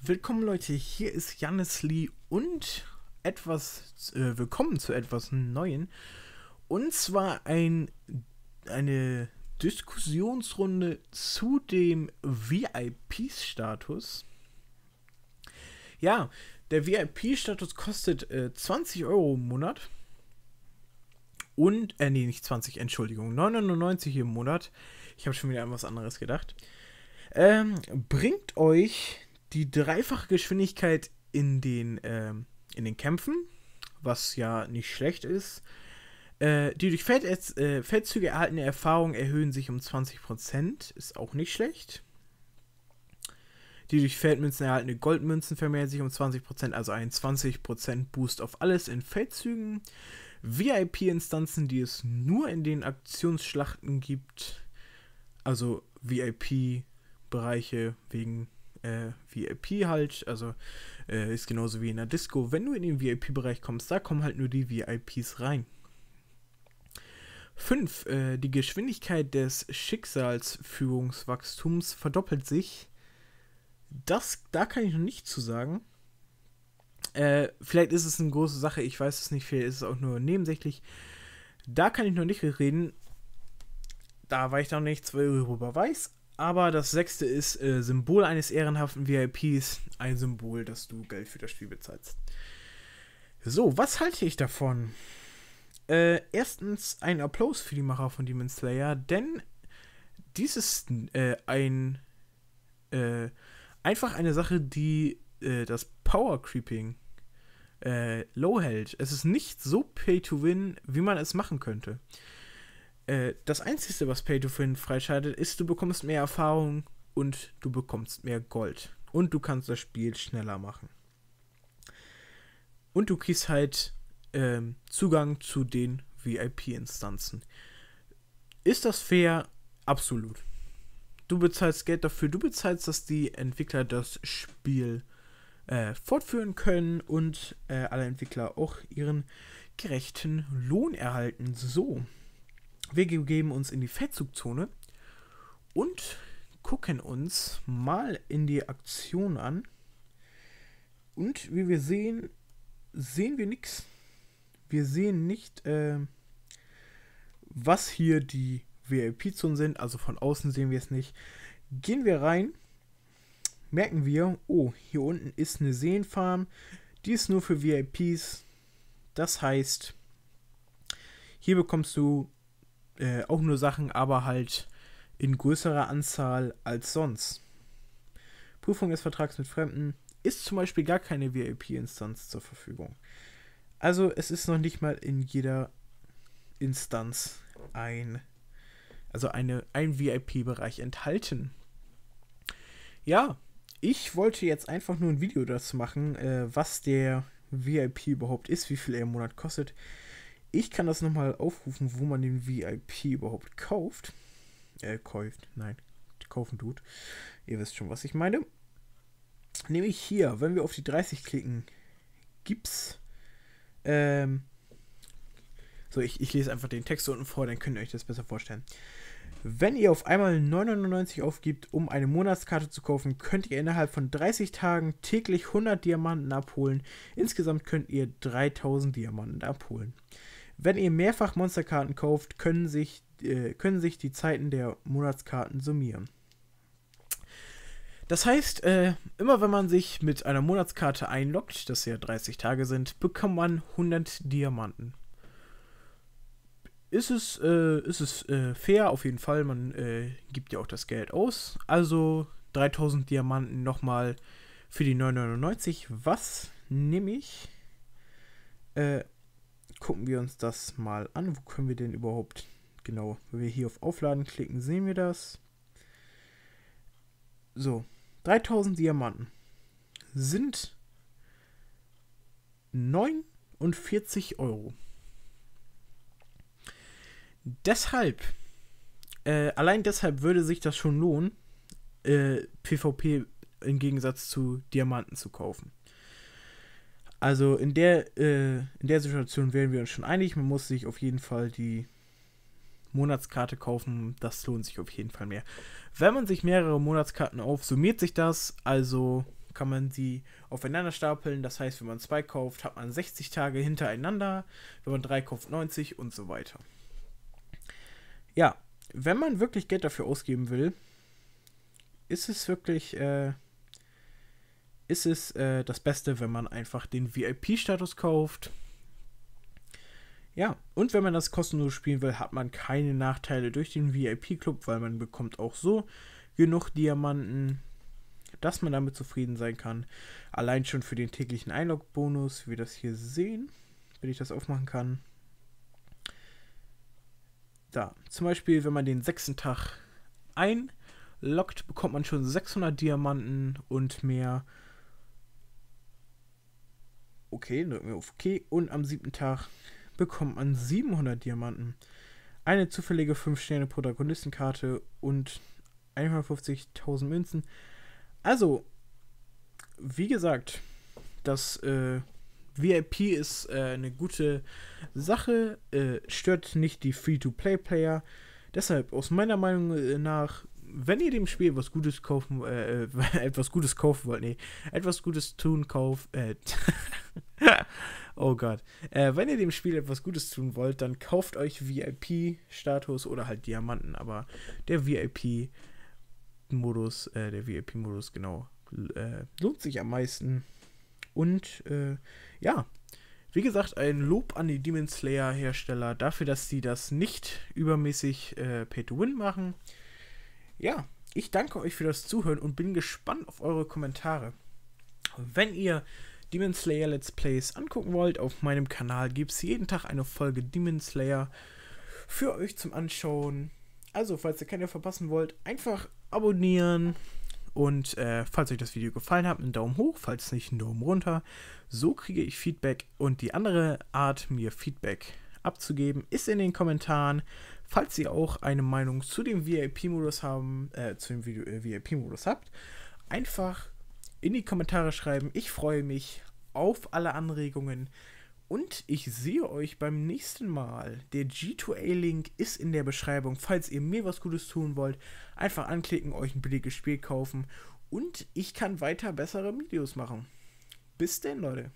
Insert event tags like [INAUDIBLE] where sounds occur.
Willkommen Leute, hier ist Jannis Lee und etwas äh, willkommen zu etwas Neuen. Und zwar ein, eine Diskussionsrunde zu dem VIP-Status. Ja, der VIP-Status kostet äh, 20 Euro im Monat. Und, äh, nee, nicht 20, Entschuldigung, 99 im Monat. Ich habe schon wieder an was anderes gedacht. Ähm, bringt euch die dreifache Geschwindigkeit in den, äh, in den Kämpfen, was ja nicht schlecht ist. Äh, die durch Feld, äh, Feldzüge erhaltene Erfahrung erhöhen sich um 20%, ist auch nicht schlecht. Die durch Feldmünzen erhaltene Goldmünzen vermehren sich um 20%, also ein 20% Boost auf alles in Feldzügen. VIP-Instanzen, die es nur in den Aktionsschlachten gibt, also VIP-Bereiche wegen äh, VIP halt, also äh, ist genauso wie in der Disco. Wenn du in den VIP-Bereich kommst, da kommen halt nur die VIPs rein. 5. Äh, die Geschwindigkeit des Schicksalsführungswachstums verdoppelt sich. Das, da kann ich noch nicht zu sagen. Äh, vielleicht ist es eine große Sache, ich weiß es nicht, vielleicht ist es auch nur nebensächlich. Da kann ich noch nicht reden. Da war ich noch nichts, weil ich darüber weiß, aber das sechste ist äh, Symbol eines ehrenhaften VIPs, ein Symbol, dass du Geld für das Spiel bezahlst. So, was halte ich davon? Äh, erstens ein Applaus für die Macher von Demon Slayer, denn dies ist äh, ein äh, einfach eine Sache, die äh, das Power Creeping äh, low hält. Es ist nicht so pay to win, wie man es machen könnte. Äh, das Einzige, was Pay to Win freischaltet, ist, du bekommst mehr Erfahrung und du bekommst mehr Gold. Und du kannst das Spiel schneller machen. Und du kriegst halt ähm, Zugang zu den VIP-Instanzen. Ist das fair? Absolut. Du bezahlst Geld dafür, du bezahlst, dass die Entwickler das Spiel äh, fortführen können und äh, alle Entwickler auch ihren gerechten Lohn erhalten. So, wir geben uns in die Feldzugzone und gucken uns mal in die Aktion an. Und wie wir sehen, sehen wir nichts. Wir sehen nicht, äh, was hier die VIP-Zonen sind. Also von außen sehen wir es nicht. Gehen wir rein, merken wir, oh, hier unten ist eine Seenfarm. Die ist nur für VIPs. Das heißt, hier bekommst du äh, auch nur Sachen, aber halt in größerer Anzahl als sonst. Prüfung des Vertrags mit Fremden ist zum Beispiel gar keine VIP-Instanz zur Verfügung. Also es ist noch nicht mal in jeder Instanz ein, also eine, ein VIP-Bereich enthalten. Ja, ich wollte jetzt einfach nur ein Video dazu machen, äh, was der VIP überhaupt ist, wie viel er im Monat kostet. Ich kann das nochmal aufrufen, wo man den VIP überhaupt kauft. Äh, kauft, nein, kaufen tut. Ihr wisst schon, was ich meine. Nämlich hier, wenn wir auf die 30 klicken, gibt's. Ähm, so, ich, ich lese einfach den Text unten vor, dann könnt ihr euch das besser vorstellen. Wenn ihr auf einmal 99 aufgibt, um eine Monatskarte zu kaufen, könnt ihr innerhalb von 30 Tagen täglich 100 Diamanten abholen. Insgesamt könnt ihr 3000 Diamanten abholen. Wenn ihr mehrfach Monsterkarten kauft, können sich, äh, können sich die Zeiten der Monatskarten summieren. Das heißt, äh, immer wenn man sich mit einer Monatskarte einloggt, das ja 30 Tage sind, bekommt man 100 Diamanten. Ist es, äh, ist es äh, fair, auf jeden Fall, man äh, gibt ja auch das Geld aus. Also 3000 Diamanten nochmal für die 999, was nämlich gucken wir uns das mal an. Wo können wir denn überhaupt? Genau, wenn wir hier auf Aufladen klicken, sehen wir das. So, 3000 Diamanten sind 49 Euro. Deshalb, äh, allein deshalb würde sich das schon lohnen, äh, PvP im Gegensatz zu Diamanten zu kaufen. Also in der, äh, in der Situation wären wir uns schon einig. Man muss sich auf jeden Fall die Monatskarte kaufen. Das lohnt sich auf jeden Fall mehr. Wenn man sich mehrere Monatskarten auf, summiert sich das. Also kann man sie aufeinander stapeln. Das heißt, wenn man zwei kauft, hat man 60 Tage hintereinander. Wenn man drei kauft, 90 und so weiter. Ja, wenn man wirklich Geld dafür ausgeben will, ist es wirklich äh, ist es äh, das Beste, wenn man einfach den VIP-Status kauft. Ja, und wenn man das kostenlos spielen will, hat man keine Nachteile durch den VIP-Club, weil man bekommt auch so genug Diamanten, dass man damit zufrieden sein kann. Allein schon für den täglichen Einlog-Bonus, wie wir das hier sehen, wenn ich das aufmachen kann. Da, zum Beispiel, wenn man den sechsten Tag einloggt, bekommt man schon 600 Diamanten und mehr. Okay, drücken wir auf OK und am siebten Tag bekommt man 700 Diamanten, eine zufällige 5-Sterne-Protagonistenkarte und 150.000 Münzen. Also, wie gesagt, das äh, VIP ist äh, eine gute Sache, äh, stört nicht die Free-to-Play-Player. Deshalb, aus meiner Meinung äh, nach, wenn ihr dem Spiel was Gutes kaufen, äh, äh [LAUGHS] etwas Gutes kaufen wollt, nee, etwas Gutes tun, kauft, äh, [LAUGHS] oh Gott, äh, wenn ihr dem Spiel etwas Gutes tun wollt, dann kauft euch VIP-Status oder halt Diamanten, aber der VIP-Modus, äh, der VIP-Modus, genau, äh, lohnt sich am meisten. Und, äh, ja, wie gesagt, ein Lob an die Demon Slayer Hersteller dafür, dass sie das nicht übermäßig äh, Pay-to-Win machen, ja, ich danke euch für das Zuhören und bin gespannt auf eure Kommentare. Wenn ihr Demon Slayer Let's Plays angucken wollt, auf meinem Kanal gibt es jeden Tag eine Folge Demon Slayer für euch zum Anschauen. Also, falls ihr keine verpassen wollt, einfach abonnieren. Und äh, falls euch das Video gefallen hat, einen Daumen hoch, falls nicht, einen Daumen runter. So kriege ich Feedback und die andere Art, mir Feedback abzugeben, ist in den Kommentaren. Falls ihr auch eine Meinung zu dem VIP-Modus haben, äh, zu dem Video, äh, VIP-Modus habt, einfach in die Kommentare schreiben. Ich freue mich auf alle Anregungen. Und ich sehe euch beim nächsten Mal. Der G2A-Link ist in der Beschreibung. Falls ihr mir was Gutes tun wollt, einfach anklicken, euch ein billiges Spiel kaufen. Und ich kann weiter bessere Videos machen. Bis denn, Leute.